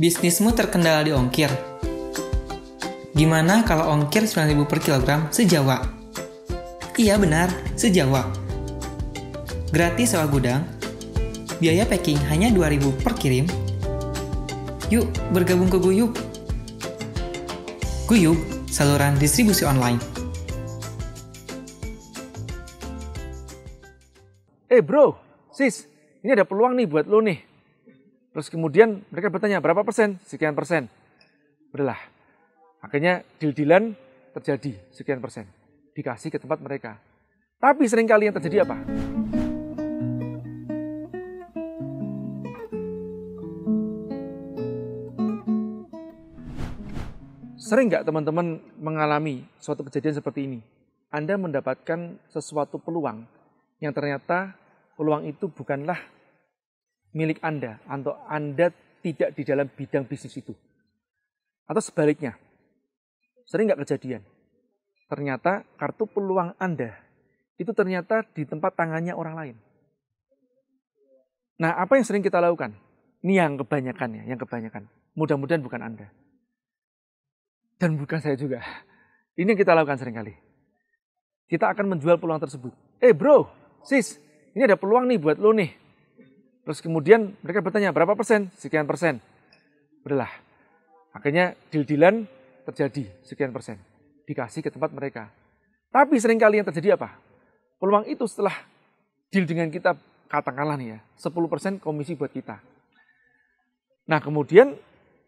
Bisnismu terkendala di ongkir. Gimana kalau ongkir 9000 per kilogram sejawa? Iya benar, sejawa. Gratis sewa gudang, biaya packing hanya 2000 per kirim. Yuk, bergabung ke Guyub. Guyub, saluran distribusi online. Eh bro, sis, ini ada peluang nih buat lo nih. Terus kemudian mereka bertanya, berapa persen? Sekian persen. berlah, Akhirnya deal-dealan terjadi sekian persen. Dikasih ke tempat mereka. Tapi seringkali yang terjadi apa? Sering nggak teman-teman mengalami suatu kejadian seperti ini? Anda mendapatkan sesuatu peluang yang ternyata peluang itu bukanlah milik Anda atau Anda tidak di dalam bidang bisnis itu. Atau sebaliknya, sering nggak kejadian. Ternyata kartu peluang Anda itu ternyata di tempat tangannya orang lain. Nah, apa yang sering kita lakukan? Ini yang kebanyakan ya, yang kebanyakan. Mudah-mudahan bukan Anda. Dan bukan saya juga. Ini yang kita lakukan seringkali. Kita akan menjual peluang tersebut. Eh bro, sis, ini ada peluang nih buat lo nih Terus kemudian mereka bertanya, berapa persen? Sekian persen. berlah Akhirnya deal-dealan terjadi sekian persen. Dikasih ke tempat mereka. Tapi seringkali yang terjadi apa? Peluang itu setelah deal dengan kita, katakanlah nih ya, 10 persen komisi buat kita. Nah kemudian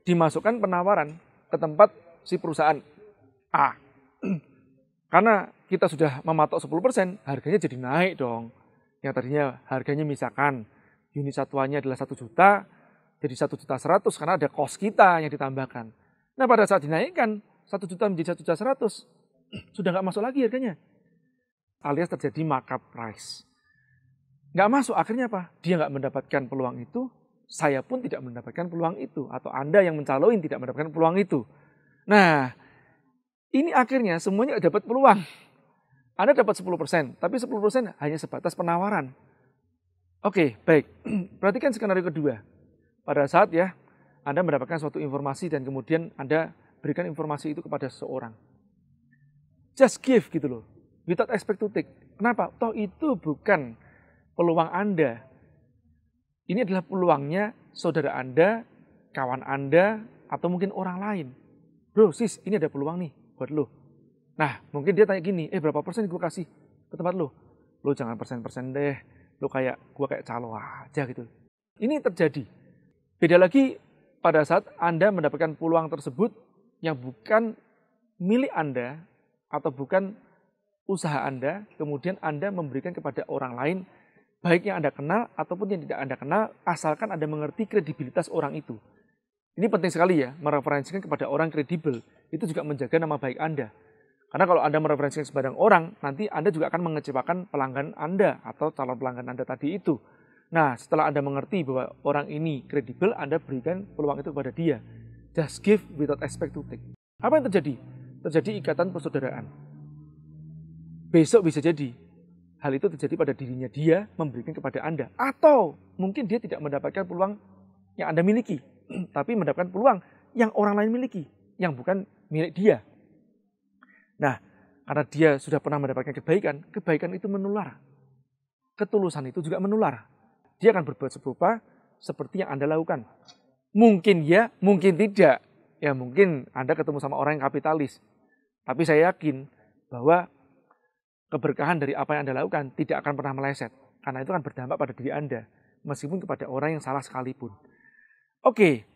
dimasukkan penawaran ke tempat si perusahaan A. Karena kita sudah mematok 10 persen, harganya jadi naik dong. Yang tadinya harganya misalkan unit satuannya adalah satu juta, jadi satu juta seratus karena ada kos kita yang ditambahkan. Nah pada saat dinaikkan satu juta menjadi satu juta seratus sudah nggak masuk lagi harganya, alias terjadi markup price. Nggak masuk akhirnya apa? Dia nggak mendapatkan peluang itu, saya pun tidak mendapatkan peluang itu, atau anda yang mencalonin tidak mendapatkan peluang itu. Nah ini akhirnya semuanya dapat peluang. Anda dapat 10%, tapi 10% hanya sebatas penawaran. Oke, baik. Perhatikan skenario kedua. Pada saat ya, Anda mendapatkan suatu informasi dan kemudian Anda berikan informasi itu kepada seseorang. Just give gitu loh. Without expect to take. Kenapa? Toh itu bukan peluang Anda. Ini adalah peluangnya saudara Anda, kawan Anda, atau mungkin orang lain. Bro, sis, ini ada peluang nih buat lo. Nah, mungkin dia tanya gini, eh berapa persen gue kasih ke tempat lo? Lo jangan persen-persen deh lu kayak gua kayak calo aja gitu. Ini terjadi. Beda lagi pada saat Anda mendapatkan peluang tersebut yang bukan milik Anda atau bukan usaha Anda, kemudian Anda memberikan kepada orang lain baik yang Anda kenal ataupun yang tidak Anda kenal, asalkan Anda mengerti kredibilitas orang itu. Ini penting sekali ya, mereferensikan kepada orang kredibel. Itu juga menjaga nama baik Anda. Karena kalau Anda mereferensikan sembarang orang, nanti Anda juga akan mengecewakan pelanggan Anda atau calon pelanggan Anda tadi itu. Nah, setelah Anda mengerti bahwa orang ini kredibel, Anda berikan peluang itu kepada dia. Just give without expect to take. Apa yang terjadi? Terjadi ikatan persaudaraan. Besok bisa jadi hal itu terjadi pada dirinya dia memberikan kepada Anda. Atau mungkin dia tidak mendapatkan peluang yang Anda miliki, tapi mendapatkan peluang yang orang lain miliki, yang bukan milik dia. Nah, karena dia sudah pernah mendapatkan kebaikan, kebaikan itu menular. Ketulusan itu juga menular. Dia akan berbuat serupa seperti yang Anda lakukan. Mungkin ya, mungkin tidak. Ya mungkin Anda ketemu sama orang yang kapitalis. Tapi saya yakin bahwa keberkahan dari apa yang Anda lakukan tidak akan pernah meleset. Karena itu akan berdampak pada diri Anda. Meskipun kepada orang yang salah sekalipun. Oke,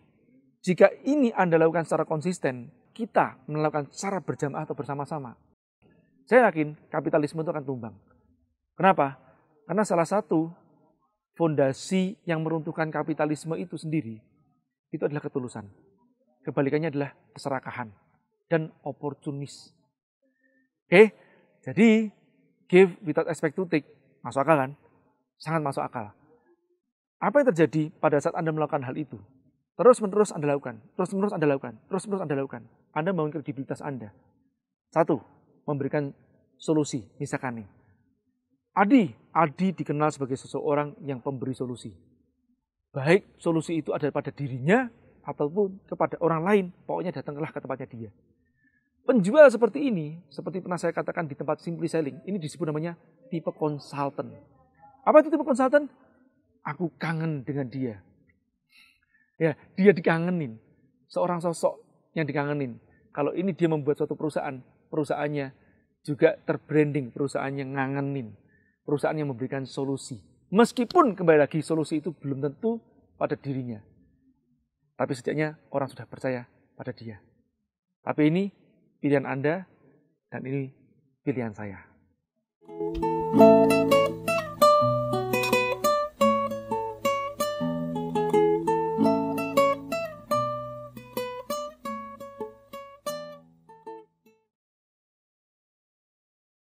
jika ini Anda lakukan secara konsisten, kita melakukan cara berjamaah atau bersama-sama, saya yakin kapitalisme itu akan tumbang. Kenapa? Karena salah satu fondasi yang meruntuhkan kapitalisme itu sendiri itu adalah ketulusan. Kebalikannya adalah keserakahan dan oportunis. Oke, jadi give without expect to take masuk akal kan? Sangat masuk akal. Apa yang terjadi pada saat Anda melakukan hal itu? Terus menerus Anda lakukan, terus menerus Anda lakukan, terus menerus Anda lakukan. Anda bangun kredibilitas Anda. Satu, memberikan solusi, misalkan nih. Adi, Adi dikenal sebagai seseorang yang pemberi solusi. Baik solusi itu ada pada dirinya ataupun kepada orang lain, pokoknya datanglah ke tempatnya dia. Penjual seperti ini, seperti pernah saya katakan di tempat Simply Selling, ini disebut namanya tipe konsultan. Apa itu tipe konsultan? Aku kangen dengan dia. Ya, dia dikangenin. Seorang sosok yang dikangenin. Kalau ini dia membuat suatu perusahaan, perusahaannya juga terbranding, perusahaannya ngangenin. Perusahaan yang memberikan solusi. Meskipun kembali lagi solusi itu belum tentu pada dirinya. Tapi setidaknya orang sudah percaya pada dia. Tapi ini pilihan Anda dan ini pilihan saya. thank you